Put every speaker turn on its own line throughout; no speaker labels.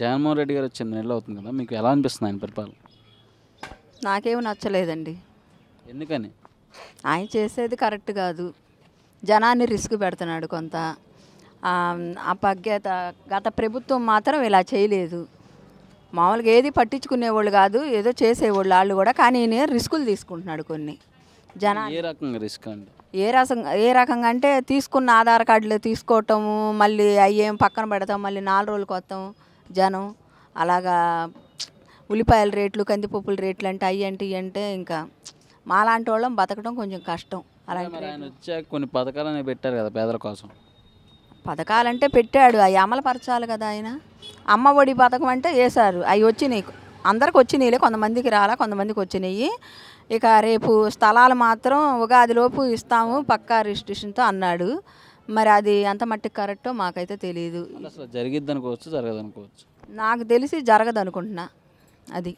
జగన్మోహన్ రెడ్డి గారు వచ్చింది ఎనిమిది నెలలు అవుతుంది కదా మీకు ఎలా అనిపిస్తుంది ఆయన పరిపాలన
నాకేమి నచ్చలేదండి ఎందుకని ఆయన చేసేది కరెక్ట్ కాదు జనాన్ని రిస్క్ పెడుతున్నాడు కొంత అపగ్యత గత ప్రభుత్వం మాత్రం ఇలా చేయలేదు మామూలుగా ఏది పట్టించుకునేవాళ్ళు కాదు ఏదో చేసేవాళ్ళు వాళ్ళు కూడా కానీ ఈయన రిస్కులు తీసుకుంటున్నాడు కొన్ని జనా ఏ
రకంగా రిస్క్ అండి
ఏ రసం ఏ రకంగా అంటే తీసుకున్న ఆధార్ కార్డులు తీసుకోవటము మళ్ళీ అయ్యేం పక్కన పెడతాం మళ్ళీ నాలుగు రోజులు కొత్తాము జనం అలాగా ఉల్లిపాయల రేట్లు కందిపప్పుల రేట్లు అంటే అవి అంటే అంటే ఇంకా మాలాంటి వాళ్ళం బతకడం కొంచెం కష్టం
అలాగే కొన్ని పథకాలు పెట్టారు కదా పేదల కోసం
పథకాలంటే పెట్టాడు అవి అమలుపరచాలి కదా ఆయన అమ్మ ఒడి పథకం అంటే వేశారు అవి వచ్చినాయి అందరికి వచ్చినాయిలే కొంతమందికి రాలా కొంతమందికి వచ్చినాయి ఇక రేపు స్థలాలు మాత్రం ఉగాదిలోపు ఇస్తాము పక్కా రిజిస్ట్రేషన్తో అన్నాడు మరి అది ఎంత మట్టికి కరెక్టో మాకైతే తెలియదు
అసలు జరిగిద్ది అనుకోవచ్చు జరగదు అనుకోవచ్చు
నాకు తెలిసి జరగదు అనుకుంటున్నా అది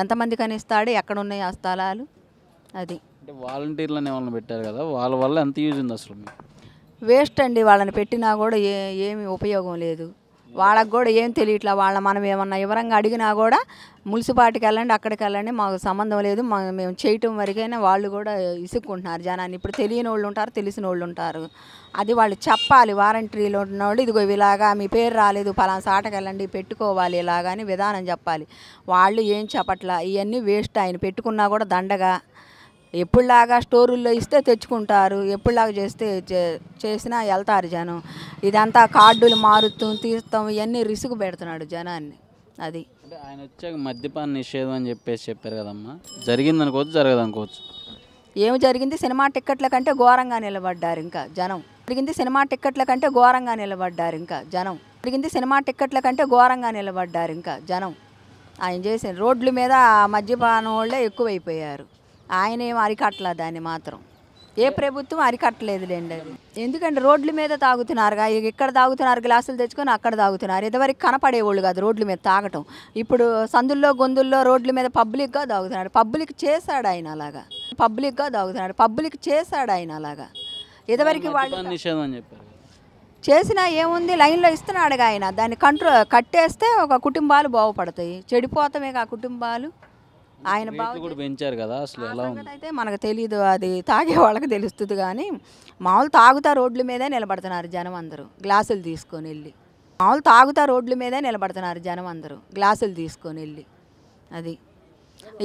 ఎంతమంది కనిస్తాడు ఎక్కడ ఉన్నాయి ఆ స్థలాలు అది
అంటే వాలంటీర్లను ఏమైనా పెట్టారు కదా వాళ్ళ వల్ల ఎంత యూజ్ ఉంది అసలు
వేస్ట్ అండి వాళ్ళని పెట్టినా కూడా ఏ ఏమి ఉపయోగం లేదు వాళ్ళకు కూడా ఏం తెలియట్లా వాళ్ళ మనం ఏమన్నా వివరంగా అడిగినా కూడా మున్సిపాలిటీకి వెళ్ళండి అక్కడికి వెళ్ళండి మాకు సంబంధం లేదు మేము చేయటం వరకైనా వాళ్ళు కూడా ఇసుక్కుంటున్నారు జనాన్ని ఇప్పుడు తెలియని వాళ్ళు ఉంటారు తెలిసిన వాళ్ళు ఉంటారు అది వాళ్ళు చెప్పాలి వారంటీలో ఉన్నవాళ్ళు ఇదిగో ఇలాగా మీ పేరు రాలేదు ఫలానా సాటకి వెళ్ళండి పెట్టుకోవాలి ఇలాగా అని విధానం చెప్పాలి వాళ్ళు ఏం చెప్పట్లా ఇవన్నీ వేస్ట్ ఆయన పెట్టుకున్నా కూడా దండగా ఎప్పుడులాగా స్టోరుల్లో ఇస్తే తెచ్చుకుంటారు ఎప్పుడులాగా చేస్తే చేసినా వెళ్తారు జనం ఇదంతా కార్డులు మారుతూ తీస్తాం ఇవన్నీ రిసుగు పెడుతున్నాడు జనాన్ని అది
ఆయన వచ్చాక మద్యపాన నిషేధం అని చెప్పేసి చెప్పారు కదమ్మా జరిగింది అనుకోవచ్చు జరగదు అనుకోవచ్చు
ఏమి జరిగింది సినిమా టిక్కెట్ల కంటే ఘోరంగా నిలబడ్డారు ఇంకా జనం జరిగింది సినిమా టిక్కెట్ల కంటే ఘోరంగా నిలబడ్డారు ఇంకా జనం జరిగింది సినిమా టిక్కెట్ల కంటే ఘోరంగా నిలబడ్డారు ఇంకా జనం ఆయన చేసిన రోడ్ల మీద మద్యపానం వాళ్ళే ఎక్కువైపోయారు ఆయన ఏం అరికట్టలా దాన్ని మాత్రం ఏ ప్రభుత్వం లేండి అది ఎందుకంటే రోడ్ల మీద తాగుతున్నారుగా ఇక్కడ తాగుతున్నారు గ్లాసులు తెచ్చుకొని అక్కడ తాగుతున్నారు ఇదివరకు కనపడేవాళ్ళు కాదు రోడ్ల మీద తాగటం ఇప్పుడు సందుల్లో గొంతుల్లో రోడ్ల మీద పబ్లిక్గా తాగుతున్నాడు పబ్లిక్ చేశాడు ఆయన అలాగా పబ్లిక్గా తాగుతున్నాడు పబ్లిక్ చేశాడు ఆయన అలాగా
ఇదివరకు వాళ్ళు
చేసినా ఏముంది లైన్లో ఇస్తున్నాడుగా ఆయన దాన్ని కంట్రోల్ కట్టేస్తే ఒక కుటుంబాలు బాగుపడతాయి చెడిపోతామే ఆ కుటుంబాలు ఆయన బాగా
కూడా పెంచారు కదా అసలు ఎలా
అయితే మనకు తెలియదు అది తాగే వాళ్ళకి తెలుస్తుంది కానీ మామూలు తాగుతా రోడ్ల మీదే నిలబడుతున్నారు జనం అందరూ గ్లాసులు తీసుకొని వెళ్ళి మామూలు తాగుతా రోడ్ల మీదే నిలబడుతున్నారు జనం అందరూ గ్లాసులు తీసుకొని వెళ్ళి అది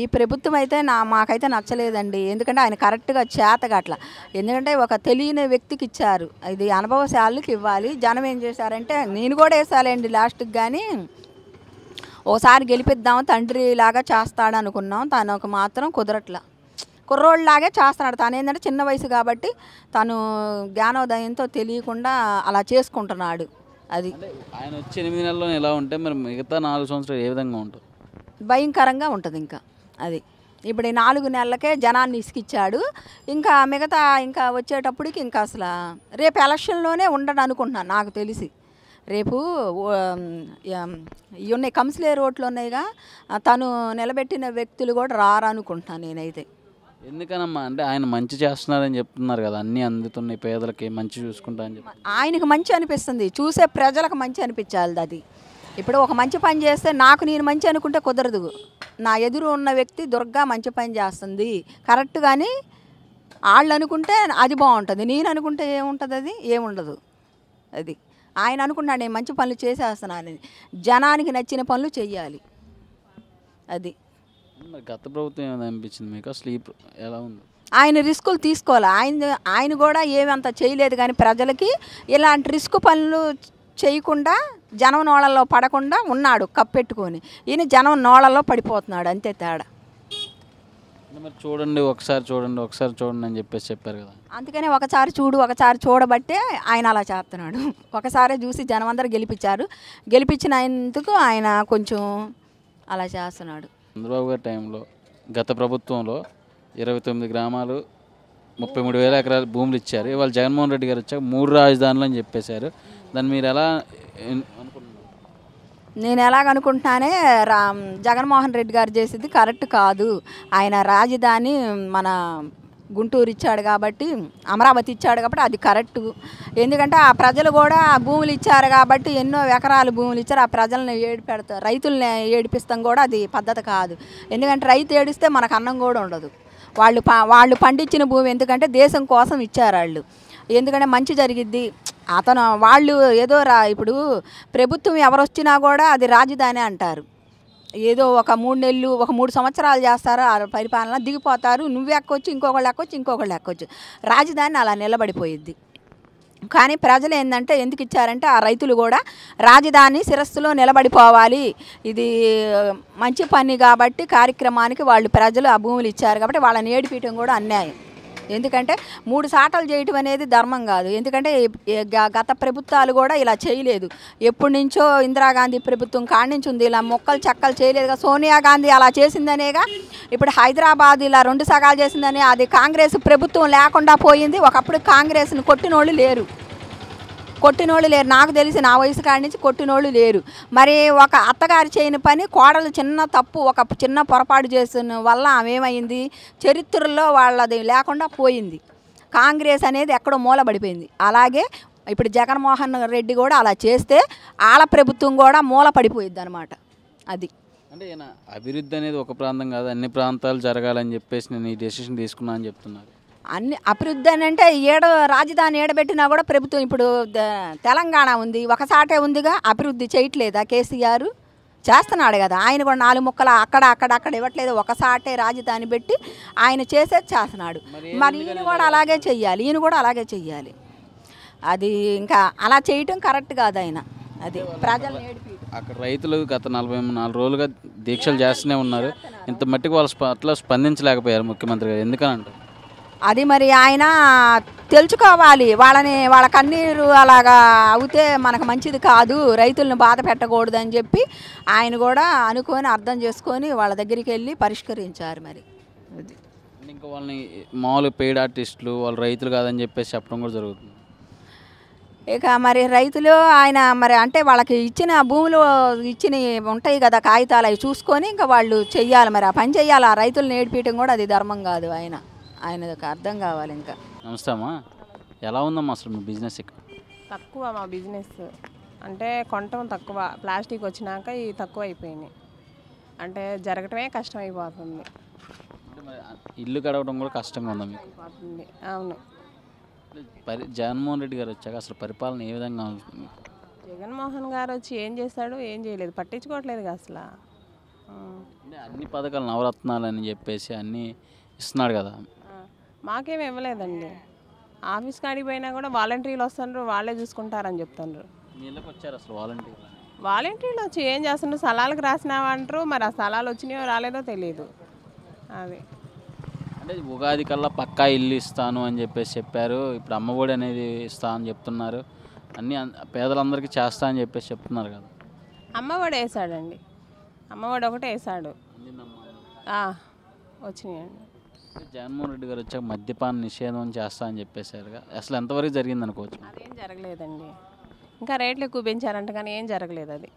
ఈ ప్రభుత్వం అయితే నా మాకైతే నచ్చలేదండి ఎందుకంటే ఆయన కరెక్ట్గా చేతగట్ల ఎందుకంటే ఒక తెలియని వ్యక్తికి ఇచ్చారు ఇది అనుభవశాలకు ఇవ్వాలి జనం ఏం చేశారంటే నేను కూడా వేసాలండి లాస్ట్కి కానీ ఓసారి గెలిపిద్దాం తండ్రి లాగా చేస్తాడు అనుకున్నాం తను ఒక మాత్రం కుదరట్ల కుర్రోళ్ళలాగే చేస్తున్నాడు తను ఏంటంటే చిన్న వయసు కాబట్టి తను జ్ఞానోదయంతో తెలియకుండా అలా చేసుకుంటున్నాడు అది
ఆయన వచ్చి ఎనిమిది నెలలో ఎలా ఉంటే మరి మిగతా నాలుగు సంవత్సరాలు ఏ విధంగా ఉంటుంది
భయంకరంగా ఉంటుంది ఇంకా అది ఇప్పుడు ఈ నాలుగు నెలలకే జనాన్ని ఇసుకిచ్చాడు ఇంకా మిగతా ఇంకా వచ్చేటప్పటికి ఇంకా అసలు రేపు ఎలక్షన్లోనే ఉండడం అనుకుంటున్నాను నాకు తెలిసి రేపు ఉన్నాయి కంసులే రోడ్లు ఉన్నాయిగా తను నిలబెట్టిన వ్యక్తులు కూడా రారనుకుంటున్నాను నేనైతే
ఎందుకనమ్మా అంటే ఆయన మంచి చేస్తున్నారని చెప్తున్నారు కదా అన్నీ అందుతున్నాయి పేదలకి మంచి చూసుకుంటా అని చెప్పి
ఆయనకు మంచి అనిపిస్తుంది చూసే ప్రజలకు మంచి అనిపించాలి అది ఇప్పుడు ఒక మంచి పని చేస్తే నాకు నేను మంచి అనుకుంటే కుదరదు నా ఎదురు ఉన్న వ్యక్తి దుర్గా మంచి పని చేస్తుంది కరెక్ట్ కానీ వాళ్ళు అనుకుంటే అది బాగుంటుంది నేను అనుకుంటే ఏముంటుంది అది ఏముండదు అది ఆయన అనుకున్నాడు నేను మంచి పనులు చేసేస్తున్నాను జనానికి నచ్చిన పనులు చేయాలి అది
గత ప్రభుత్వం అనిపించింది మీకు అసలు ఎలా ఉంది
ఆయన రిస్కులు తీసుకోవాలి ఆయన ఆయన కూడా ఏమంత చేయలేదు కానీ ప్రజలకి ఇలాంటి రిస్క్ పనులు చేయకుండా జనం నోళల్లో పడకుండా ఉన్నాడు కప్పెట్టుకొని ఈయన జనం నోళల్లో పడిపోతున్నాడు అంతే తేడా
మరి చూడండి ఒకసారి చూడండి ఒకసారి చూడండి అని చెప్పేసి చెప్పారు కదా
అందుకనే ఒకసారి చూడు ఒకసారి చూడబట్టే ఆయన అలా చేస్తున్నాడు ఒకసారి చూసి జనం అందరూ గెలిపించారు గెలిపించిన ఆయనందుకు ఆయన కొంచెం అలా చేస్తున్నాడు
చంద్రబాబు గారి టైంలో గత ప్రభుత్వంలో ఇరవై తొమ్మిది గ్రామాలు ముప్పై మూడు వేల ఎకరాలు భూములు ఇచ్చారు ఇవాళ జగన్మోహన్ రెడ్డి గారు వచ్చాక మూడు రాజధానులు అని చెప్పేశారు దాన్ని మీరు ఎలా అనుకుంటున్నారు
నేను ఎలాగనుకుంటున్నానే రా జగన్మోహన్ రెడ్డి గారు చేసేది కరెక్ట్ కాదు ఆయన రాజధాని మన గుంటూరు ఇచ్చాడు కాబట్టి అమరావతి ఇచ్చాడు కాబట్టి అది కరెక్టు ఎందుకంటే ఆ ప్రజలు కూడా ఆ భూములు ఇచ్చారు కాబట్టి ఎన్నో ఎకరాలు భూములు ఇచ్చారు ఆ ప్రజలను ఏడిపెడతారు రైతుల్ని ఏడిపిస్తాం కూడా అది పద్ధతి కాదు ఎందుకంటే రైతు ఏడిస్తే మనకు అన్నం కూడా ఉండదు వాళ్ళు వాళ్ళు పండించిన భూమి ఎందుకంటే దేశం కోసం ఇచ్చారు వాళ్ళు ఎందుకంటే మంచి జరిగిద్ది అతను వాళ్ళు ఏదో రా ఇప్పుడు ప్రభుత్వం ఎవరు వచ్చినా కూడా అది రాజధాని అంటారు ఏదో ఒక మూడు నెలలు ఒక మూడు సంవత్సరాలు చేస్తారు ఆ పరిపాలన దిగిపోతారు నువ్వు ఎక్కొచ్చు ఇంకొకళ్ళు ఎక్కొచ్చు ఇంకొకళ్ళు ఎక్కొచ్చు రాజధాని అలా నిలబడిపోయిద్ది కానీ ప్రజలు ఏంటంటే ఎందుకు ఇచ్చారంటే ఆ రైతులు కూడా రాజధాని శిరస్సులో నిలబడిపోవాలి ఇది మంచి పని కాబట్టి కార్యక్రమానికి వాళ్ళు ప్రజలు ఆ భూములు ఇచ్చారు కాబట్టి వాళ్ళని ఏడిపించడం కూడా అన్యాయం ఎందుకంటే మూడు సాటలు చేయటం అనేది ధర్మం కాదు ఎందుకంటే గత ప్రభుత్వాలు కూడా ఇలా చేయలేదు ఎప్పటి నుంచో ఇందిరాగాంధీ ప్రభుత్వం కాణించి ఉంది ఇలా మొక్కలు చెక్కలు చేయలేదుగా సోనియా గాంధీ అలా చేసిందనేగా ఇప్పుడు హైదరాబాద్ ఇలా రెండు సగాలు చేసిందని అది కాంగ్రెస్ ప్రభుత్వం లేకుండా పోయింది ఒకప్పుడు కాంగ్రెస్ని కొట్టినోళ్ళు లేరు కొట్టినోళ్ళు లేరు నాకు తెలిసి నా వయసు కాడి నుంచి కొట్టినోళ్ళు లేరు మరి ఒక అత్తగారు చేయని పని కోడలు చిన్న తప్పు ఒక చిన్న పొరపాటు చేసిన వల్ల ఆమె ఏమైంది చరిత్రలో వాళ్ళది లేకుండా పోయింది కాంగ్రెస్ అనేది ఎక్కడో మూలబడిపోయింది అలాగే ఇప్పుడు జగన్మోహన్ రెడ్డి కూడా అలా చేస్తే ఆళ్ళ ప్రభుత్వం కూడా మూల పడిపోయింది అనమాట అది
అంటే అభివృద్ధి అనేది ఒక ప్రాంతం కాదు అన్ని ప్రాంతాలు జరగాలని చెప్పేసి నేను ఈ డెసిషన్ తీసుకున్నా అని చెప్తున్నాను
అన్ని అభివృద్ధి అని అంటే ఏడ రాజధాని ఏడబెట్టినా కూడా ప్రభుత్వం ఇప్పుడు తెలంగాణ ఉంది ఒకసాటే ఉందిగా అభివృద్ధి చేయట్లేదా కేసీఆర్ చేస్తున్నాడు కదా ఆయన కూడా నాలుగు ముక్కల అక్కడ అక్కడ అక్కడ ఇవ్వట్లేదు ఒకసాటే రాజధాని పెట్టి ఆయన చేసేది చేస్తున్నాడు మరి ఈయన కూడా అలాగే చెయ్యాలి ఈయన కూడా అలాగే చెయ్యాలి అది ఇంకా అలా చేయటం కరెక్ట్ కాదు ఆయన అది ప్రజలు
అక్కడ రైతులు గత నలభై నాలుగు రోజులుగా దీక్షలు చేస్తూనే ఉన్నారు ఇంత మట్టికి వాళ్ళు అట్లా స్పందించలేకపోయారు ముఖ్యమంత్రి గారు ఎందుకని అంటారు
అది మరి ఆయన తెలుసుకోవాలి వాళ్ళని వాళ్ళ కన్నీరు అలాగా అవుతే మనకు మంచిది కాదు రైతులను బాధ పెట్టకూడదు అని చెప్పి ఆయన కూడా అనుకొని అర్థం చేసుకొని వాళ్ళ దగ్గరికి వెళ్ళి పరిష్కరించారు మరి అది
ఇంకా వాళ్ళని మామూలు పెయిడ్ ఆర్టిస్టులు వాళ్ళు రైతులు కాదని చెప్పేసి చెప్పడం కూడా జరుగుతుంది
ఇక మరి రైతులు ఆయన మరి అంటే వాళ్ళకి ఇచ్చిన భూములు ఇచ్చిన ఉంటాయి కదా కాగితాలు అవి చూసుకొని ఇంకా వాళ్ళు చెయ్యాలి మరి ఆ పని చెయ్యాలి ఆ రైతులు నేడిపించడం కూడా అది ధర్మం కాదు ఆయన ఆయన అర్థం కావాలి ఇంకా
నమస్తే ఎలా ఉందమ్మా అసలు మీ బిజినెస్ ఇక్కడ
తక్కువ మా బిజినెస్ అంటే కొంటం తక్కువ ప్లాస్టిక్ వచ్చినాక ఇవి తక్కువ అయిపోయినాయి అంటే జరగటమే కష్టం అయిపోతుంది
ఇల్లు గడవడం కూడా కష్టంగా ఉందా మీకు
అయిపోతుంది అవును
పరి జగన్మోహన్ రెడ్డి గారు వచ్చాక అసలు పరిపాలన ఏ విధంగా ఉంటుంది
జగన్మోహన్ గారు వచ్చి ఏం చేస్తాడు ఏం చేయలేదు పట్టించుకోవట్లేదు అసలు అన్ని
పథకాలు నవరత్నాలు అని చెప్పేసి అన్నీ ఇస్తున్నాడు కదా
మాకేమి ఇవ్వలేదండి ఆఫీస్ కాడిపోయినా పోయినా కూడా వాలంటీర్లు వస్తున్నారు వాళ్ళే చూసుకుంటారని చెప్తున్నారు
అసలు వాలంటీర్లు
వాలంటీర్లు వచ్చి ఏం చేస్తున్నారు స్థలాలకు అంటారు మరి ఆ స్థలాలు వచ్చినాయో రాలేదో తెలియదు అది
అంటే ఉగాది కల్లా పక్కా ఇల్లు ఇస్తాను అని చెప్పేసి చెప్పారు ఇప్పుడు అమ్మఒడి అనేది ఇస్తా అని చెప్తున్నారు అన్నీ పేదలందరికీ చేస్తా అని చెప్పేసి చెప్తున్నారు కదా
అమ్మఒడి వేసాడండి అమ్మఒడి ఒకటే వేసాడు వచ్చినాయండి
జగన్మోహన్ రెడ్డి గారు వచ్చాక మద్యపాన నిషేధం చేస్తా అని చెప్పేశారు అసలు ఎంతవరకు జరిగింది అనుకోవచ్చు అదేం
జరగలేదండి ఇంకా రేట్లు ఎక్కువ పెంచారంట కానీ ఏం జరగలేదు అది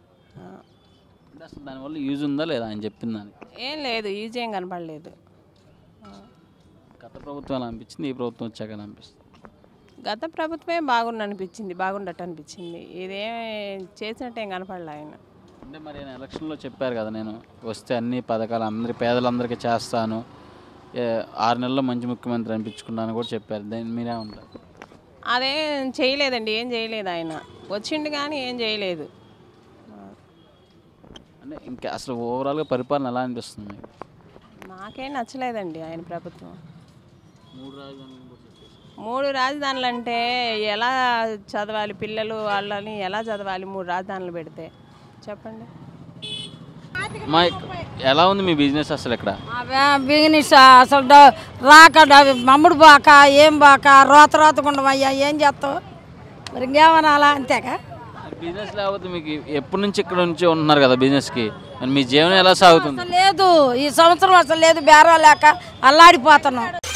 అసలు దానివల్ల యూజ్ ఉందా లేదా అని చెప్పింది దానికి
ఏం లేదు యూజ్ ఏం కనపడలేదు గత
ప్రభుత్వం ఎలా అనిపించింది ఈ ప్రభుత్వం వచ్చాక అనిపిస్తుంది
గత ప్రభుత్వమే బాగుండు అనిపించింది బాగుండట్టు అనిపించింది ఇదేం చేసినట్టు ఏం కనపడలే ఆయన అంటే మరి
ఎలక్షన్లో చెప్పారు కదా నేను వస్తే అన్ని పథకాలు అందరి పేదలందరికీ చేస్తాను ఆరు నెలల్లో మంచి ముఖ్యమంత్రి అనిపించుకున్నాను కూడా చెప్పారు దాన్ని మీరే ఉంటారు
అదే చేయలేదండి ఏం చేయలేదు ఆయన వచ్చిండు కానీ ఏం చేయలేదు
అంటే ఇంకా అసలు ఓవరాల్గా పరిపాలన ఎలా అనిపిస్తుంది
నాకేం నచ్చలేదండి ఆయన ప్రభుత్వం మూడు రాజధానులు మూడు రాజధానులు అంటే ఎలా చదవాలి పిల్లలు వాళ్ళని ఎలా చదవాలి మూడు రాజధానులు పెడితే చెప్పండి
మా ఎలా ఉంది మీ బిజినెస్ అసలు ఇక్కడ
బిజినెస్ అసలు రాక మమ్ముడు బాక ఏం బాక రోత రోతకుండా అయ్యా ఏం చేస్తావు మరి ఇంకేమనాలా అంతేగా
బిజినెస్ లేకపోతే మీకు ఎప్పటి నుంచి ఇక్కడ నుంచి ఉంటున్నారు కదా బిజినెస్ కి మీ జీవనం ఎలా సాగుతుంది
లేదు ఈ సంవత్సరం అసలు లేదు బేరా లేక అల్లాడిపోతున్నాం